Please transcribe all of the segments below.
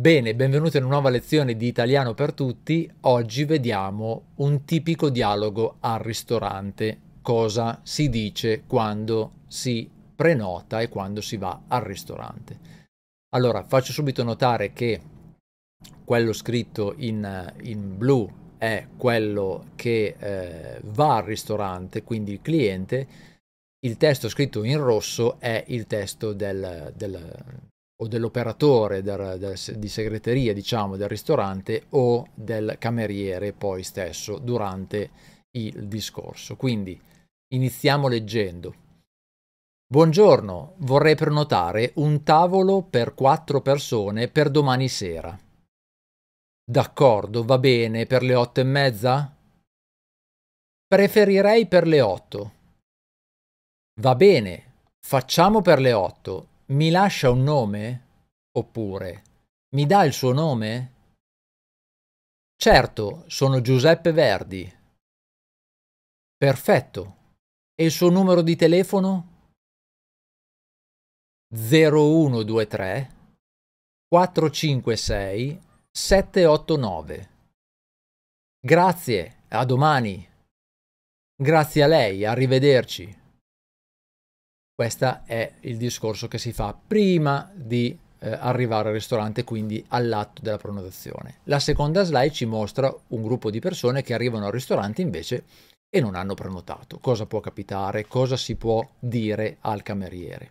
Bene, benvenuti in una nuova lezione di italiano per tutti. Oggi vediamo un tipico dialogo al ristorante. Cosa si dice quando si prenota e quando si va al ristorante. Allora, faccio subito notare che quello scritto in, in blu è quello che eh, va al ristorante, quindi il cliente. Il testo scritto in rosso è il testo del, del, o dell'operatore del, del, di segreteria, diciamo, del ristorante o del cameriere poi stesso durante il discorso. Quindi iniziamo leggendo. Buongiorno, vorrei prenotare un tavolo per quattro persone per domani sera. D'accordo, va bene, per le otto e mezza? Preferirei per le otto. Va bene, facciamo per le otto mi lascia un nome? Oppure mi dà il suo nome? Certo, sono Giuseppe Verdi. Perfetto. E il suo numero di telefono? 0123 456 789. Grazie, a domani. Grazie a lei, arrivederci. Questo è il discorso che si fa prima di eh, arrivare al ristorante, quindi all'atto della prenotazione. La seconda slide ci mostra un gruppo di persone che arrivano al ristorante invece e non hanno prenotato. Cosa può capitare? Cosa si può dire al cameriere?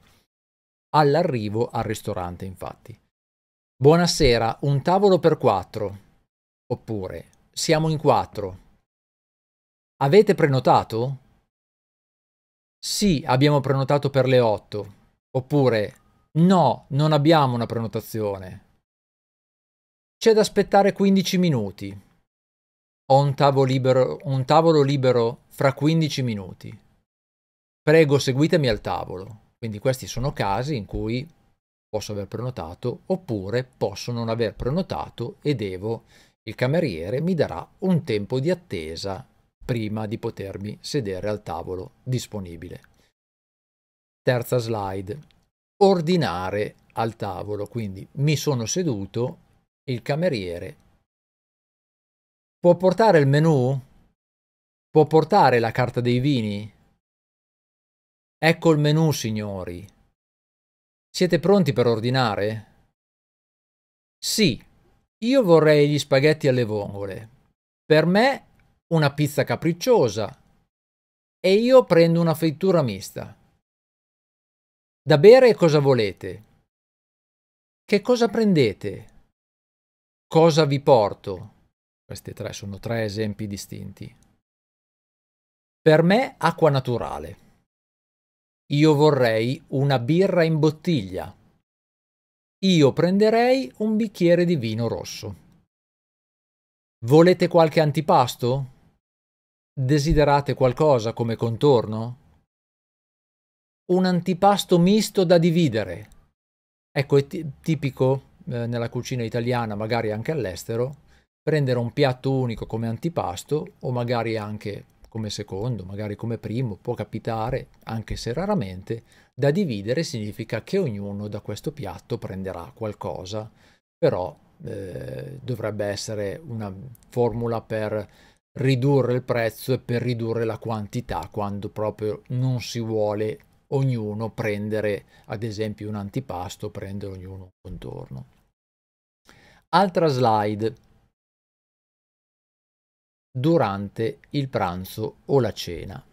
All'arrivo al ristorante, infatti. Buonasera, un tavolo per quattro. Oppure, siamo in quattro. Avete prenotato? sì, abbiamo prenotato per le 8, oppure no, non abbiamo una prenotazione. C'è da aspettare 15 minuti. Ho un tavolo libero, un tavolo libero fra 15 minuti. Prego, seguitemi al tavolo. Quindi questi sono casi in cui posso aver prenotato oppure posso non aver prenotato e devo, il cameriere mi darà un tempo di attesa prima di potermi sedere al tavolo disponibile. Terza slide. Ordinare al tavolo, quindi mi sono seduto, il cameriere può portare il menù? Può portare la carta dei vini? Ecco il menù, signori. Siete pronti per ordinare? Sì, io vorrei gli spaghetti alle vongole. Per me una pizza capricciosa e io prendo una frittura mista. Da bere cosa volete? Che cosa prendete? Cosa vi porto? Questi tre sono tre esempi distinti. Per me acqua naturale. Io vorrei una birra in bottiglia. Io prenderei un bicchiere di vino rosso. Volete qualche antipasto? Desiderate qualcosa come contorno? Un antipasto misto da dividere. Ecco, è tipico eh, nella cucina italiana, magari anche all'estero, prendere un piatto unico come antipasto o magari anche come secondo, magari come primo, può capitare, anche se raramente, da dividere significa che ognuno da questo piatto prenderà qualcosa, però eh, dovrebbe essere una formula per ridurre il prezzo e per ridurre la quantità quando proprio non si vuole ognuno prendere ad esempio un antipasto, prendere ognuno un contorno. Altra slide. Durante il pranzo o la cena.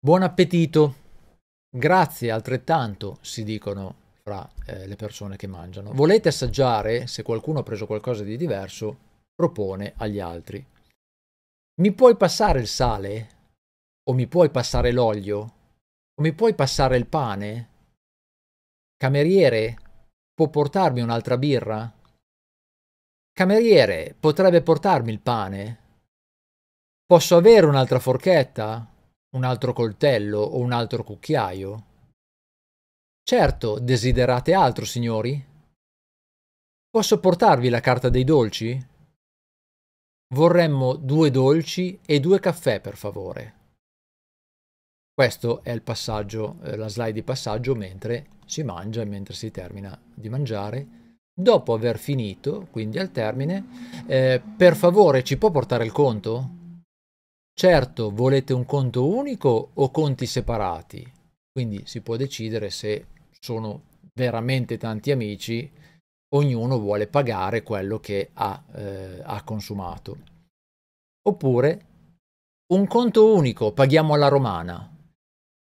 Buon appetito! Grazie altrettanto, si dicono fra eh, le persone che mangiano. Volete assaggiare? Se qualcuno ha preso qualcosa di diverso, propone agli altri mi puoi passare il sale? O mi puoi passare l'olio? O mi puoi passare il pane? Cameriere, può portarmi un'altra birra? Cameriere, potrebbe portarmi il pane? Posso avere un'altra forchetta? Un altro coltello o un altro cucchiaio? Certo, desiderate altro, signori? Posso portarvi la carta dei dolci? Vorremmo due dolci e due caffè, per favore. Questo è il passaggio, eh, la slide di passaggio mentre si mangia e mentre si termina di mangiare. Dopo aver finito, quindi al termine, eh, per favore ci può portare il conto? Certo, volete un conto unico o conti separati? Quindi si può decidere se sono veramente tanti amici ognuno vuole pagare quello che ha, eh, ha consumato. Oppure un conto unico, paghiamo alla romana.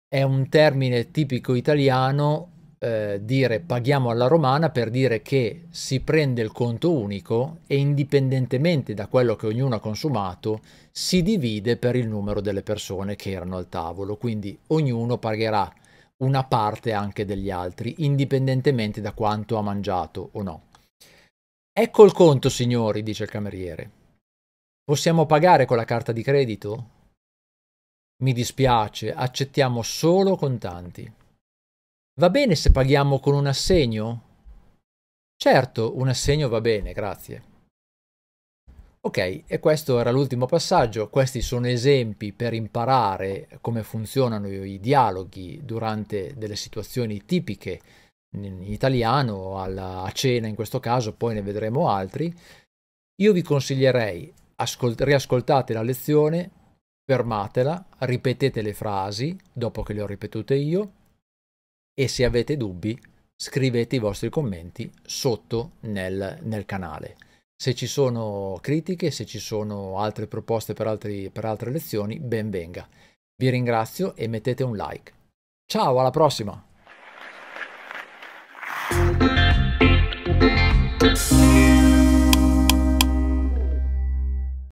È un termine tipico italiano eh, dire paghiamo alla romana per dire che si prende il conto unico e indipendentemente da quello che ognuno ha consumato si divide per il numero delle persone che erano al tavolo, quindi ognuno pagherà una parte anche degli altri, indipendentemente da quanto ha mangiato o no. Ecco il conto, signori, dice il cameriere. Possiamo pagare con la carta di credito? Mi dispiace, accettiamo solo contanti. Va bene se paghiamo con un assegno? Certo, un assegno va bene, grazie. Ok, e questo era l'ultimo passaggio, questi sono esempi per imparare come funzionano i dialoghi durante delle situazioni tipiche in italiano, alla, a cena in questo caso, poi ne vedremo altri. Io vi consiglierei, ascolt- riascoltate la lezione, fermatela, ripetete le frasi dopo che le ho ripetute io e se avete dubbi scrivete i vostri commenti sotto nel, nel canale. Se ci sono critiche, se ci sono altre proposte per, altri, per altre lezioni, ben venga. Vi ringrazio e mettete un like. Ciao, alla prossima!